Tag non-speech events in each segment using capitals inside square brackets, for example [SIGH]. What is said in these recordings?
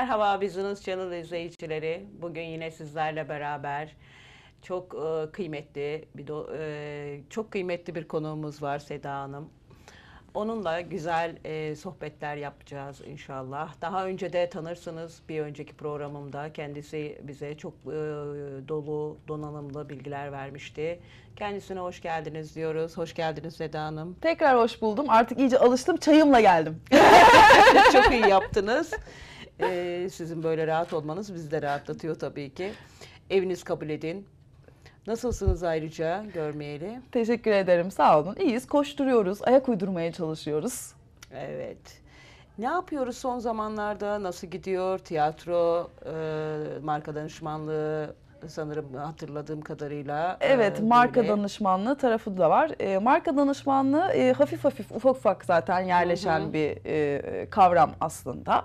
Merhaba Business Channel izleyicileri. Bugün yine sizlerle beraber çok e, kıymetli bir do, e, çok kıymetli bir konuğumuz var Seda Hanım. Onunla güzel e, sohbetler yapacağız inşallah. Daha önce de tanırsınız bir önceki programımda kendisi bize çok e, dolu, donanımlı bilgiler vermişti. Kendisine hoş geldiniz diyoruz. Hoş geldiniz Seda Hanım. Tekrar hoş buldum. Artık iyice alıştım. Çayımla geldim. [LAUGHS] çok iyi yaptınız. Ee, sizin böyle rahat olmanız bizi de rahatlatıyor tabii ki. Eviniz kabul edin. Nasılsınız ayrıca görmeyeli? Teşekkür ederim sağ olun. İyiyiz koşturuyoruz, ayak uydurmaya çalışıyoruz. Evet. Ne yapıyoruz son zamanlarda? Nasıl gidiyor? Tiyatro, e, marka danışmanlığı, sanırım hatırladığım kadarıyla. Evet, e, marka danışmanlığı tarafı da var. E, marka danışmanlığı e, hafif hafif, ufak ufak zaten yerleşen Hı-hı. bir e, kavram aslında.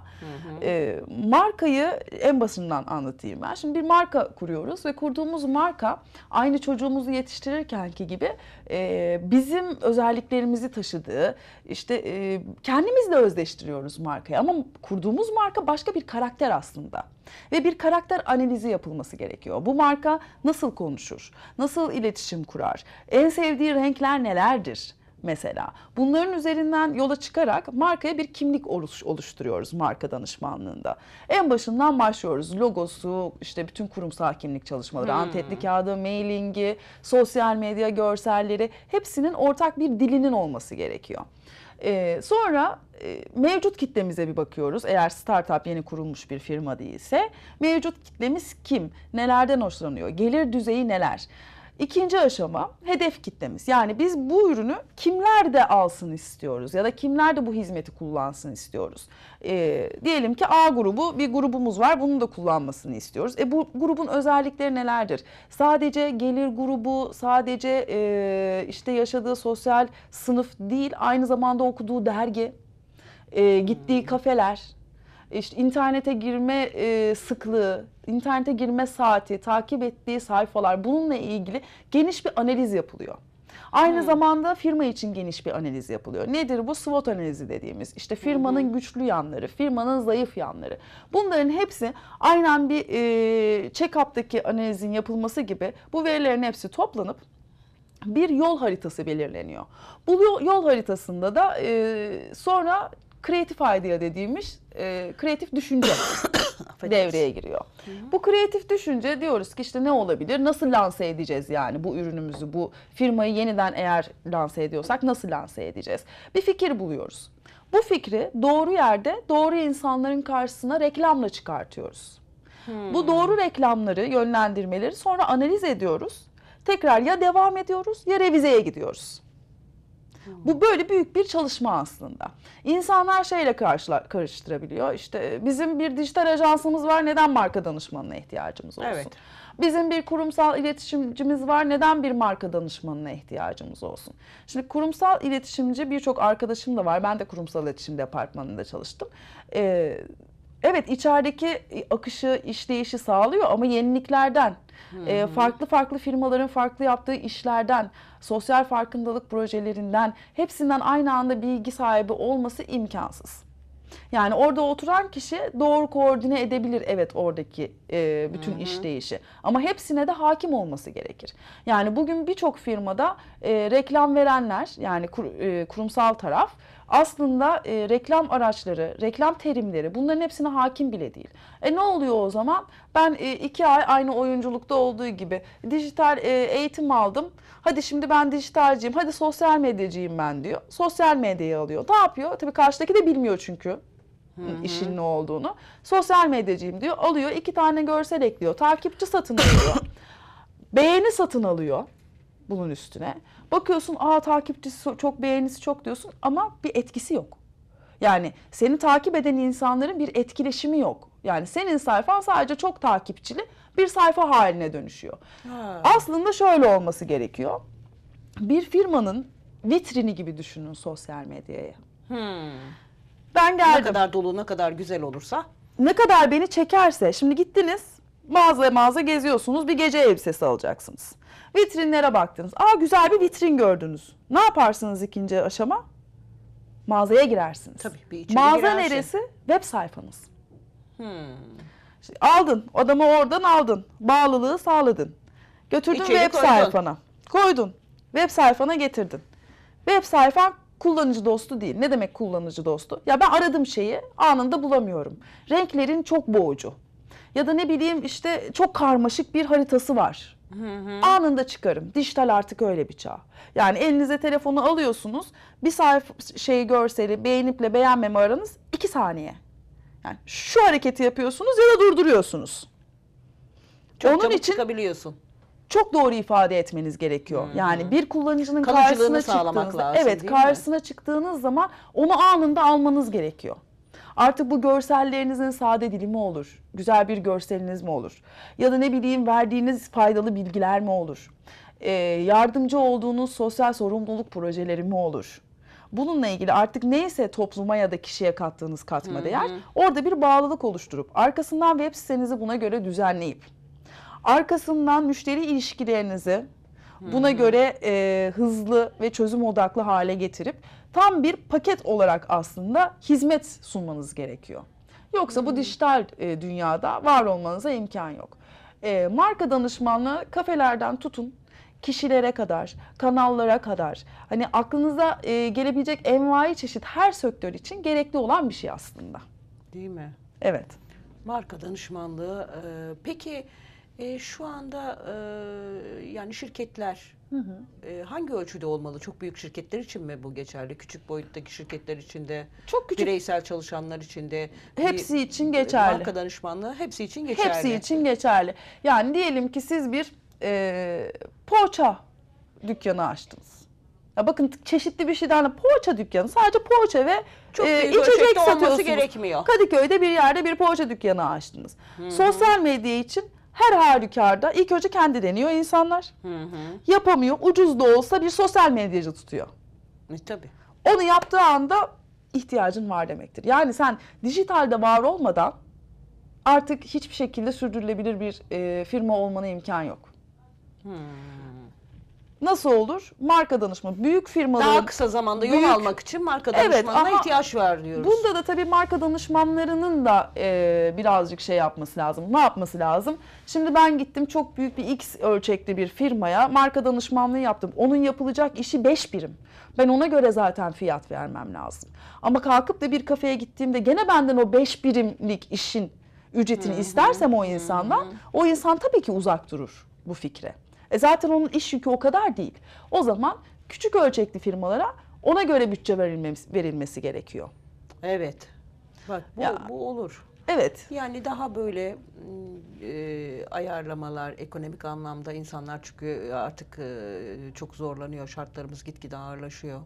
E, markayı en basından anlatayım ben. Şimdi bir marka kuruyoruz ve kurduğumuz marka aynı çocuğumuzu yetiştirirkenki gibi e, bizim özelliklerimizi taşıdığı, işte e, kendimizle özdeştiriyoruz markayı ama kurduğumuz marka başka bir karakter aslında. Ve bir karakter analizi yapılması gerekiyor. Bu marka nasıl konuşur? Nasıl iletişim kurar? En sevdiği renkler nelerdir? mesela. Bunların üzerinden yola çıkarak markaya bir kimlik oluşturuyoruz marka danışmanlığında. En başından başlıyoruz. Logosu, işte bütün kurumsal kimlik çalışmaları, hmm. antetli kağıdı, mailingi, sosyal medya görselleri hepsinin ortak bir dilinin olması gerekiyor. Ee, e, sonra mevcut kitlemize bir bakıyoruz. Eğer startup yeni kurulmuş bir firma değilse mevcut kitlemiz kim? Nelerden hoşlanıyor? Gelir düzeyi neler? İkinci aşama hedef kitlemiz. Yani biz bu ürünü kimler de alsın istiyoruz ya da kimler de bu hizmeti kullansın istiyoruz. E, diyelim ki A grubu bir grubumuz var bunun da kullanmasını istiyoruz. E, bu grubun özellikleri nelerdir? Sadece gelir grubu, sadece e, işte yaşadığı sosyal sınıf değil aynı zamanda okuduğu dergi, e, gittiği hmm. kafeler, işte internete girme e, sıklığı, internete girme saati, takip ettiği sayfalar bununla ilgili geniş bir analiz yapılıyor. Aynı hmm. zamanda firma için geniş bir analiz yapılıyor. Nedir bu? SWOT analizi dediğimiz. İşte firmanın hmm. güçlü yanları, firmanın zayıf yanları. Bunların hepsi aynen bir e, check-up'taki analizin yapılması gibi bu verilerin hepsi toplanıp bir yol haritası belirleniyor. Bu yol, yol haritasında da e, sonra kreatif idea dediğimiz e, kreatif düşünce [COUGHS] devreye giriyor. Bu kreatif düşünce diyoruz ki işte ne olabilir? Nasıl lanse edeceğiz yani bu ürünümüzü, bu firmayı yeniden eğer lanse ediyorsak nasıl lanse edeceğiz? Bir fikir buluyoruz. Bu fikri doğru yerde doğru insanların karşısına reklamla çıkartıyoruz. Hmm. Bu doğru reklamları, yönlendirmeleri sonra analiz ediyoruz. Tekrar ya devam ediyoruz ya revizeye gidiyoruz. Bu böyle büyük bir çalışma aslında. İnsanlar şeyle karıştırabiliyor. İşte e, bizim bir dijital ajansımız var neden marka danışmanına ihtiyacımız olsun? Evet. Bizim bir kurumsal iletişimcimiz var neden bir marka danışmanına ihtiyacımız olsun? Şimdi kurumsal iletişimci birçok arkadaşım da var. Ben de kurumsal iletişim departmanında çalıştım. Ee, Evet içerideki e, akışı, işleyişi sağlıyor ama yeniliklerden, e, farklı farklı firmaların farklı yaptığı işlerden, sosyal farkındalık projelerinden hepsinden aynı anda bilgi sahibi olması imkansız. Yani orada oturan kişi doğru koordine edebilir evet oradaki e, bütün Hı-hı. işleyişi. Ama hepsine de hakim olması gerekir. Yani bugün birçok firmada e, reklam verenler yani kur, e, kurumsal taraf aslında e, reklam araçları, reklam terimleri bunların hepsine hakim bile değil. E ne oluyor o zaman? Ben e, iki ay aynı oyunculukta olduğu gibi dijital e, eğitim aldım. Hadi şimdi ben dijitalciyim, hadi sosyal medyacıyım ben diyor. Sosyal medyayı alıyor. Ne yapıyor? Tabii karşıdaki de bilmiyor çünkü. işin ne olduğunu. Sosyal medyacıyım diyor. Alıyor iki tane görsel ekliyor. Takipçi satın alıyor. [COUGHS] Beğeni satın alıyor bunun üstüne. Bakıyorsun aa takipçisi çok beğenisi çok diyorsun ama bir etkisi yok. Yani seni takip eden insanların bir etkileşimi yok. Yani senin sayfan sadece çok takipçili bir sayfa haline dönüşüyor. Ha. Aslında şöyle olması gerekiyor. Bir firmanın vitrini gibi düşünün sosyal medyayı. Hmm. Ben geldim. Ne kadar dolu ne kadar güzel olursa. Ne kadar beni çekerse. Şimdi gittiniz mağaza mağaza geziyorsunuz bir gece elbisesi alacaksınız. Vitrinlere baktınız. Aa güzel bir vitrin gördünüz. Ne yaparsınız ikinci aşama? Mağazaya girersiniz. Tabii bir içeri Mağaza girersin. neresi? Web sayfanız. Hmm. aldın. Adamı oradan aldın. Bağlılığı sağladın. Götürdün İçeri web koydun. sayfana. Koydun. Web sayfana getirdin. Web sayfa kullanıcı dostu değil. Ne demek kullanıcı dostu? Ya ben aradım şeyi anında bulamıyorum. Renklerin çok boğucu. Ya da ne bileyim işte çok karmaşık bir haritası var. Hı hı. Anında çıkarım. Dijital artık öyle bir çağ. Yani elinize telefonu alıyorsunuz. Bir sayfa şeyi görseli beğeniple beğenmeme aranız iki saniye. Yani şu hareketi yapıyorsunuz ya da durduruyorsunuz. Çok Onun çabuk için çıkabiliyorsun. Çok doğru ifade etmeniz gerekiyor. Hı-hı. Hmm. Yani bir kullanıcının karşısına çıktığınız, evet karşısına mi? çıktığınız zaman onu anında almanız gerekiyor. Artık bu görsellerinizin sade dilimi olur. Güzel bir görseliniz mi olur? Ya da ne bileyim verdiğiniz faydalı bilgiler mi olur? Ee, yardımcı olduğunuz sosyal sorumluluk projeleri mi olur? bununla ilgili artık neyse topluma ya da kişiye kattığınız katma Hı-hı. değer orada bir bağlılık oluşturup arkasından web sitenizi buna göre düzenleyip arkasından müşteri ilişkilerinizi Buna hmm. göre e, hızlı ve çözüm odaklı hale getirip tam bir paket olarak aslında hizmet sunmanız gerekiyor. Yoksa bu hmm. dijital e, dünyada var olmanıza imkan yok. E, marka danışmanlığı kafelerden tutun kişilere kadar, kanallara kadar hani aklınıza e, gelebilecek envai çeşit her sektör için gerekli olan bir şey aslında. Değil mi? Evet. Marka danışmanlığı. e, Peki e, şu anda e, yani şirketler hı hı. E, hangi ölçüde olmalı? Çok büyük şirketler için mi bu geçerli? Küçük boyuttaki şirketler için de, çok küçük, bireysel çalışanlar için de, hepsi bir, için geçerli. Marka danışmanlığı hepsi için geçerli. Hepsi için geçerli. Yani diyelim ki siz bir e, poğaça dükkanı açtınız. Ya bakın çeşitli bir şeyden poğaça dükkanı sadece poğaça ve Çok e, içecek satıyorsunuz. gerekmiyor. Kadıköy'de bir yerde bir poğaça dükkanı açtınız. Hmm. Sosyal medya için her halükarda ilk önce kendi deniyor insanlar. Hı hı. Yapamıyor. Ucuz da olsa bir sosyal medyacı tutuyor. E, tabii. Onu yaptığı anda ihtiyacın var demektir. Yani sen dijitalde var olmadan artık hiçbir şekilde sürdürülebilir bir e, firma olmana imkan yok. Hmm. Nasıl olur? Marka danışma, Büyük firmaların... Daha kısa zamanda yol almak için marka danışmanına evet, ihtiyaç var diyoruz. Bunda da tabii marka danışmanlarının da e, birazcık şey yapması lazım. Ne yapması lazım? Şimdi ben gittim çok büyük bir X ölçekli bir firmaya marka danışmanlığı yaptım. Onun yapılacak işi 5 birim. Ben ona göre zaten fiyat vermem lazım. Ama kalkıp da bir kafeye gittiğimde gene benden o 5 birimlik işin ücretini istersem o insandan o insan tabii ki uzak durur bu fikre. E zaten onun iş yükü o kadar değil. O zaman küçük ölçekli firmalara ona göre bütçe verilmesi, verilmesi gerekiyor. Evet. Bak bu, ya. bu olur. Evet. Yani daha böyle e, ayarlamalar ekonomik anlamda insanlar çünkü artık e, çok zorlanıyor. Şartlarımız gitgide ağırlaşıyor.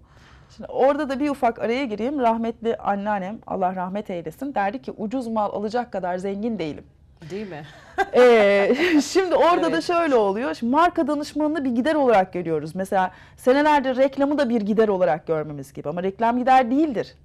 Şimdi orada da bir ufak araya gireyim. Rahmetli anneannem Allah rahmet eylesin derdi ki ucuz mal alacak kadar zengin değilim. Değil mi? ee, [LAUGHS] şimdi orada evet. da şöyle oluyor. Şimdi marka danışmanını bir gider olarak görüyoruz. Mesela senelerdir reklamı da bir gider olarak görmemiz gibi ama reklam gider değildir.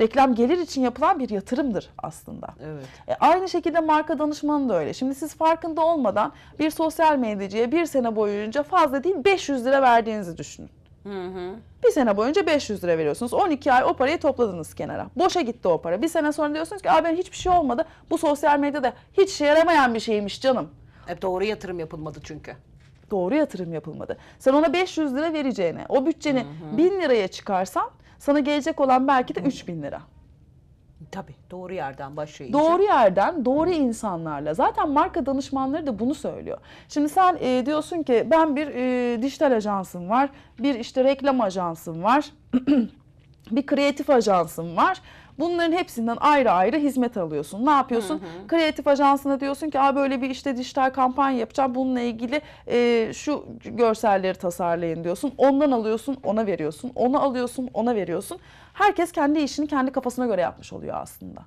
Reklam gelir için yapılan bir yatırımdır aslında. Evet. E, aynı şekilde marka danışmanı da öyle. Şimdi siz farkında olmadan bir sosyal medyacıya bir sene boyunca fazla değil 500 lira verdiğinizi düşünün. Hı hı. Bir sene boyunca 500 lira veriyorsunuz. 12 ay o parayı topladınız kenara. Boşa gitti o para. Bir sene sonra diyorsunuz ki ben hiçbir şey olmadı. Bu sosyal medyada hiç işe yaramayan bir şeymiş canım. Hep doğru yatırım yapılmadı çünkü. Doğru yatırım yapılmadı. Sen ona 500 lira vereceğine, o bütçeni hı hı. 1000 liraya çıkarsan sana gelecek olan belki de 3000 lira. Tabii doğru yerden başlayınca. Doğru yerden doğru insanlarla. Zaten marka danışmanları da bunu söylüyor. Şimdi sen e, diyorsun ki ben bir e, dijital ajansım var, bir işte reklam ajansım var, [CLEARS THROAT] bir kreatif ajansım var. Bunların hepsinden ayrı ayrı hizmet alıyorsun. Ne yapıyorsun? Hı hı. Kreatif ajansına diyorsun ki Aa, böyle bir işte dijital kampanya yapacağım. Bununla ilgili e, şu görselleri tasarlayın diyorsun. Ondan alıyorsun ona veriyorsun. Onu alıyorsun ona veriyorsun. Herkes kendi işini kendi kafasına göre yapmış oluyor aslında.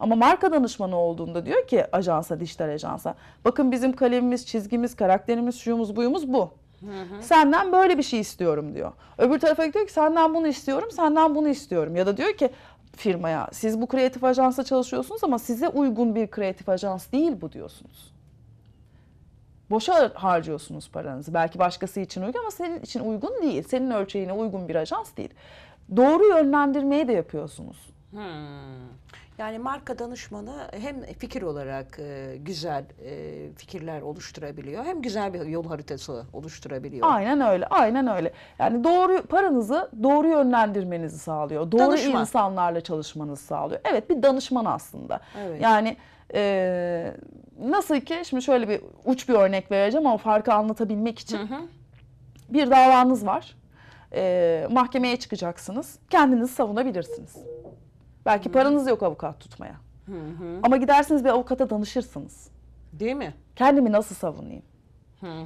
Ama marka danışmanı olduğunda diyor ki ajansa, dijital ajansa bakın bizim kalemimiz, çizgimiz, karakterimiz, şuyumuz, buyumuz bu. Hı hı. Senden böyle bir şey istiyorum diyor. Öbür tarafa diyor ki senden bunu istiyorum, senden bunu istiyorum. Ya da diyor ki firmaya siz bu kreatif ajansla çalışıyorsunuz ama size uygun bir kreatif ajans değil bu diyorsunuz. Boşa harcıyorsunuz paranızı. Belki başkası için uygun ama senin için uygun değil. Senin ölçeğine uygun bir ajans değil. Doğru yönlendirmeyi de yapıyorsunuz. Hmm. Yani marka danışmanı hem fikir olarak e, güzel e, fikirler oluşturabiliyor hem güzel bir yol haritası oluşturabiliyor. Aynen öyle. Aynen öyle. Yani doğru paranızı doğru yönlendirmenizi sağlıyor. Doğru Danışman. insanlarla çalışmanızı sağlıyor. Evet bir danışman aslında. Evet. Yani e, nasıl ki şimdi şöyle bir uç bir örnek vereceğim ama farkı anlatabilmek için. Hı hı. Bir davanız var. E, mahkemeye çıkacaksınız. Kendinizi savunabilirsiniz. Belki paranız yok avukat tutmaya. Hı Ama gidersiniz bir avukata danışırsınız. Değil mi? Kendimi nasıl savunayım?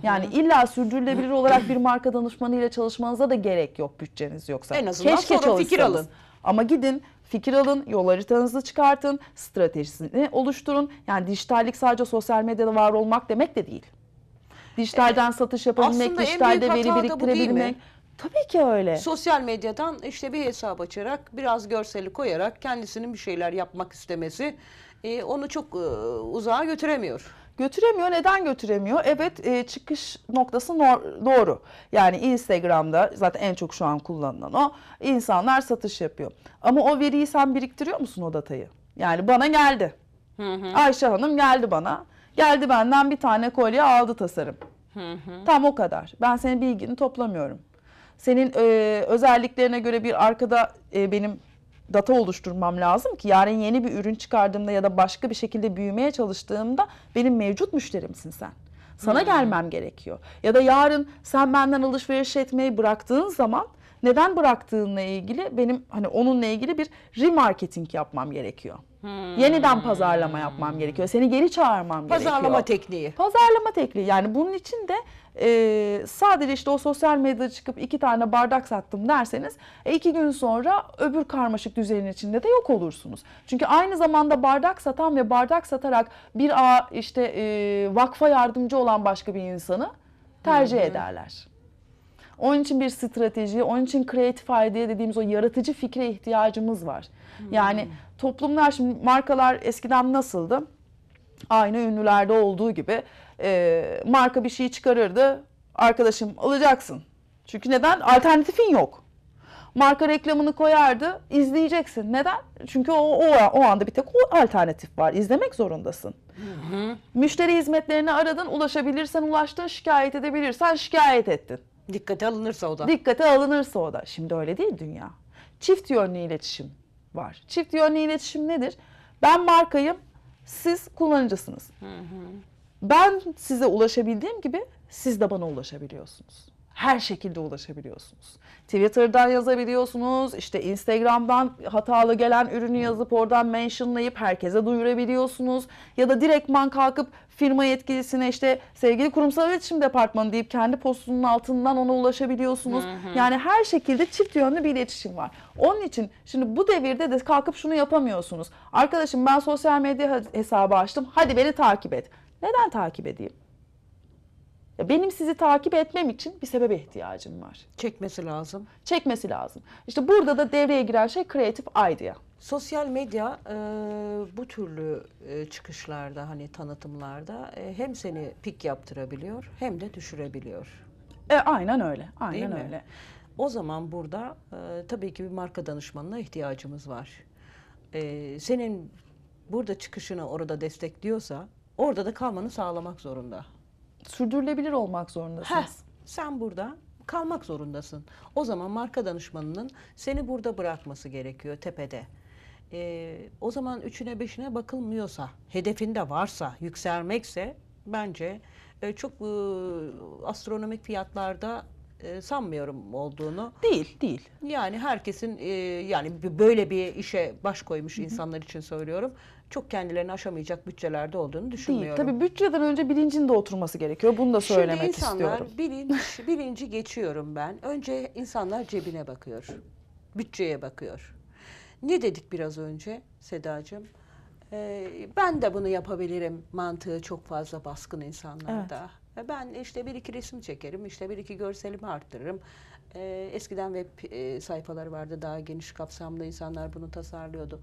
Yani illa sürdürülebilir olarak bir marka danışmanıyla çalışmanıza da gerek yok bütçeniz yoksa. En azından Keşke sonra fikir alın. Ama gidin fikir alın, yol haritanızı çıkartın, stratejisini oluşturun. Yani dijitallik sadece sosyal medyada var olmak demek de değil. Dijitalden satış yapabilmek, Aslında dijitalde büyük veri hata bu değil mi? Tabii ki öyle. Sosyal medyadan işte bir hesap açarak biraz görseli koyarak kendisinin bir şeyler yapmak istemesi e, onu çok e, uzağa götüremiyor. Götüremiyor. Neden götüremiyor? Evet e, çıkış noktası doğru. Yani Instagram'da zaten en çok şu an kullanılan o. insanlar satış yapıyor. Ama o veriyi sen biriktiriyor musun o datayı? Yani bana geldi. Hı hı. Ayşe Hanım geldi bana. Geldi benden bir tane kolye aldı tasarım. Hı hı. Tam o kadar. Ben senin bilgini toplamıyorum senin e, özelliklerine göre bir arkada e, benim data oluşturmam lazım ki yarın yeni bir ürün çıkardığımda ya da başka bir şekilde büyümeye çalıştığımda benim mevcut müşterimsin sen. Sana hmm. gelmem gerekiyor. Ya da yarın sen benden alışveriş etmeyi bıraktığın zaman neden bıraktığınla ilgili benim hani onunla ilgili bir remarketing yapmam gerekiyor. Hmm. Yeniden pazarlama yapmam gerekiyor. Seni geri çağırmam pazarlama gerekiyor. Pazarlama tekniği. Pazarlama tekniği. Yani bunun için de e, sadece işte o sosyal medyada çıkıp iki tane bardak sattım derseniz e, iki gün sonra öbür karmaşık düzenin içinde de yok olursunuz. Çünkü aynı zamanda bardak satan ve bardak satarak bir a işte e, vakfa yardımcı olan başka bir insanı tercih hmm. ederler. Onun için bir strateji, onun için kreatif idea dediğimiz o yaratıcı fikre ihtiyacımız var. Hmm. Yani toplumlar şimdi markalar eskiden nasıldı? Aynı ünlülerde olduğu gibi e, marka bir şey çıkarırdı. Arkadaşım alacaksın. Çünkü neden? Alternatifin yok. Marka reklamını koyardı, izleyeceksin. Neden? Çünkü o o, o anda bir tek o alternatif var. İzlemek zorundasın. Hı hı. Müşteri hizmetlerini aradın, ulaşabilirsen ulaştın, şikayet edebilirsen şikayet ettin. Dikkate alınırsa o da. Dikkate alınırsa o da. Şimdi öyle değil dünya. Çift yönlü iletişim var. Çift yönlü iletişim nedir? Ben markayım, siz kullanıcısınız. Hı hı. Ben size ulaşabildiğim gibi siz de bana ulaşabiliyorsunuz. Her şekilde ulaşabiliyorsunuz. Twitter'dan yazabiliyorsunuz. İşte Instagram'dan hatalı gelen ürünü yazıp oradan mentionlayıp herkese duyurabiliyorsunuz. Ya da direktman kalkıp firma yetkilisine işte sevgili kurumsal iletişim departmanı deyip kendi postunun altından ona ulaşabiliyorsunuz. Hı hı. Yani her şekilde çift yönlü bir iletişim var. Onun için şimdi bu devirde de kalkıp şunu yapamıyorsunuz. Arkadaşım ben sosyal medya hesabı açtım. Hadi beni takip et. Neden takip edeyim? Ya benim sizi takip etmem için bir sebebe ihtiyacım var. Çekmesi lazım. Çekmesi lazım. İşte burada da devreye giren şey kreatif idea. Sosyal medya e, bu türlü e, çıkışlarda hani tanıtımlarda e, hem seni pik yaptırabiliyor hem de düşürebiliyor. E, aynen öyle. Aynen Değil öyle. Mi? O zaman burada e, tabii ki bir marka danışmanına ihtiyacımız var. E, senin burada çıkışını orada destekliyorsa orada da kalmanı sağlamak zorunda sürdürülebilir olmak zorundasınız. Heh, sen burada kalmak zorundasın. O zaman marka danışmanının seni burada bırakması gerekiyor tepede. Ee, o zaman üçüne beşine bakılmıyorsa, hedefinde varsa, yükselmekse bence e, çok e, astronomik fiyatlarda e, sanmıyorum olduğunu. Değil, değil. Yani herkesin e, yani böyle bir işe baş koymuş Hı -hı. insanlar için söylüyorum. Çok kendilerini aşamayacak bütçelerde olduğunu düşünmüyorum. Değil. Tabii bütçeden önce bilincin de oturması gerekiyor. Bunu da söylemek Şimdi insanlar, istiyorum. bilinç, [LAUGHS] bilinci geçiyorum ben. Önce insanlar cebine bakıyor. Bütçeye bakıyor. Ne dedik biraz önce Sedacığım? Ee, ben de bunu yapabilirim mantığı çok fazla baskın insanlarda. Evet. E, ben işte bir iki resim çekerim, işte bir iki görselimi arttırırım. E, eskiden web e, sayfaları vardı, daha geniş kapsamlı insanlar bunu tasarlıyordu.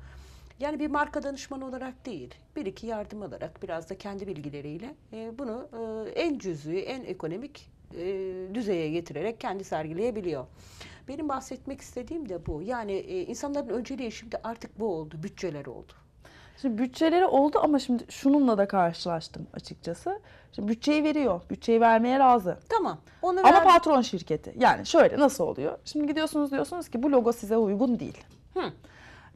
Yani bir marka danışmanı olarak değil, bir iki yardım alarak biraz da kendi bilgileriyle e, bunu e, en cüz'i, en ekonomik e, düzeye getirerek kendi sergileyebiliyor. Benim bahsetmek istediğim de bu. Yani e, insanların önceliği şimdi artık bu oldu, bütçeler oldu. Şimdi bütçeleri oldu ama şimdi şununla da karşılaştım açıkçası. Şimdi bütçeyi veriyor. Bütçeyi vermeye razı. Tamam. Onu ver... Ama patron şirketi. Yani şöyle nasıl oluyor? Şimdi gidiyorsunuz diyorsunuz ki bu logo size uygun değil. Hı.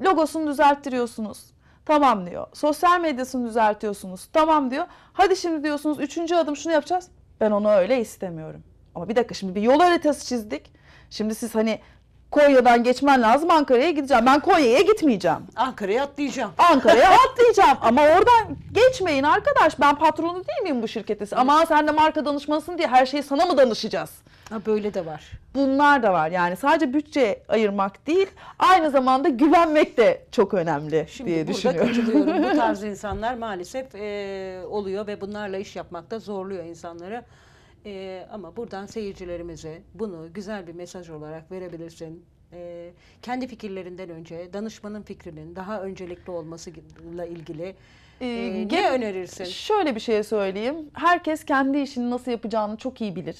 Logosunu düzelttiriyorsunuz. Tamam diyor. Sosyal medyasını düzeltiyorsunuz. Tamam diyor. Hadi şimdi diyorsunuz üçüncü adım şunu yapacağız. Ben onu öyle istemiyorum. Ama bir dakika şimdi bir yol haritası çizdik. Şimdi siz hani Konya'dan geçmen lazım Ankara'ya gideceğim. Ben Konya'ya gitmeyeceğim. Ankara'ya atlayacağım. Ankara'ya [LAUGHS] atlayacağım ama oradan geçmeyin arkadaş. Ben patronu değil miyim bu şirketesi? Ama sen de marka danışmanısın diye her şeyi sana mı danışacağız? Ha böyle de var. Bunlar da var. Yani sadece bütçe ayırmak değil, aynı zamanda güvenmek de çok önemli Şimdi diye burada düşünüyorum. katılıyorum. Bu [LAUGHS] tarz insanlar maalesef e, oluyor ve bunlarla iş yapmak da zorluyor insanları. E, ama buradan seyircilerimize bunu güzel bir mesaj olarak verebilirsin. E, kendi fikirlerinden önce danışmanın fikrinin daha öncelikli olmasıyla ilgili e, ee, ne önerirsin? Şöyle bir şey söyleyeyim. Herkes kendi işini nasıl yapacağını çok iyi bilir.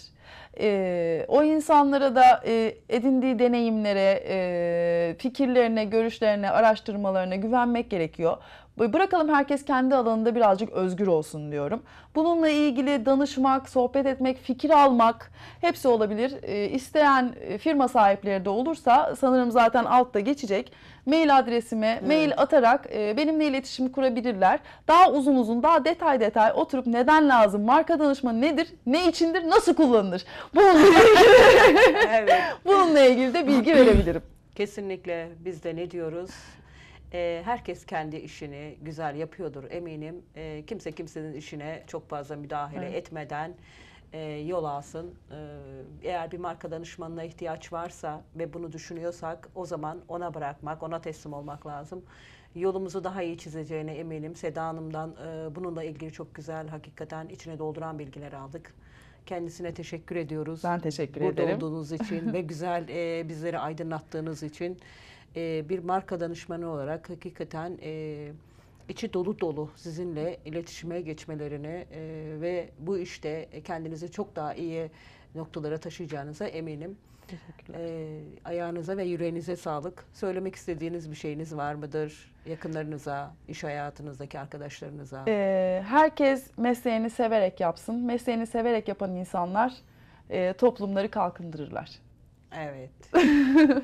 Ee, o insanlara da e, edindiği deneyimlere, e, fikirlerine, görüşlerine, araştırmalarına güvenmek gerekiyor. Bırakalım herkes kendi alanında birazcık özgür olsun diyorum. Bununla ilgili danışmak, sohbet etmek, fikir almak hepsi olabilir. Ee, isteyen e, firma sahipleri de olursa sanırım zaten altta geçecek. Mail adresime evet. mail atarak e, benimle iletişim kurabilirler. Daha uzun uzun, daha detay detay oturup neden lazım, marka danışmanı nedir, ne içindir, nasıl kullanılır? Bununla ilgili, [LAUGHS] evet. bununla ilgili de bilgi verebilirim. Kesinlikle biz de ne diyoruz? E, herkes kendi işini güzel yapıyordur eminim. E, kimse kimsenin işine çok fazla müdahale evet. etmeden e, yol alsın. E, eğer bir marka danışmanına ihtiyaç varsa ve bunu düşünüyorsak o zaman ona bırakmak, ona teslim olmak lazım. Yolumuzu daha iyi çizeceğine eminim. Seda Hanım'dan e, bununla ilgili çok güzel, hakikaten içine dolduran bilgiler aldık. Kendisine teşekkür ediyoruz. Ben teşekkür Burada ederim. Burada olduğunuz için [LAUGHS] ve güzel e, bizleri aydınlattığınız için e, bir marka danışmanı olarak hakikaten e, içi dolu dolu sizinle iletişime geçmelerini e, ve bu işte kendinizi çok daha iyi noktalara taşıyacağınıza eminim. Teşekkürler. E, ayağınıza ve yüreğinize sağlık. Söylemek istediğiniz bir şeyiniz var mıdır? Yakınlarınıza, iş hayatınızdaki arkadaşlarınıza? E, herkes mesleğini severek yapsın. Mesleğini severek yapan insanlar e, toplumları kalkındırırlar. Evet.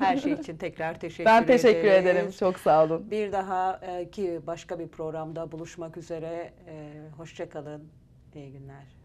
[LAUGHS] Her şey için tekrar teşekkür ederim. Ben teşekkür ederiz. ederim. Çok sağ olun. Bir daha e, ki başka bir programda buluşmak üzere. E, Hoşçakalın. İyi günler.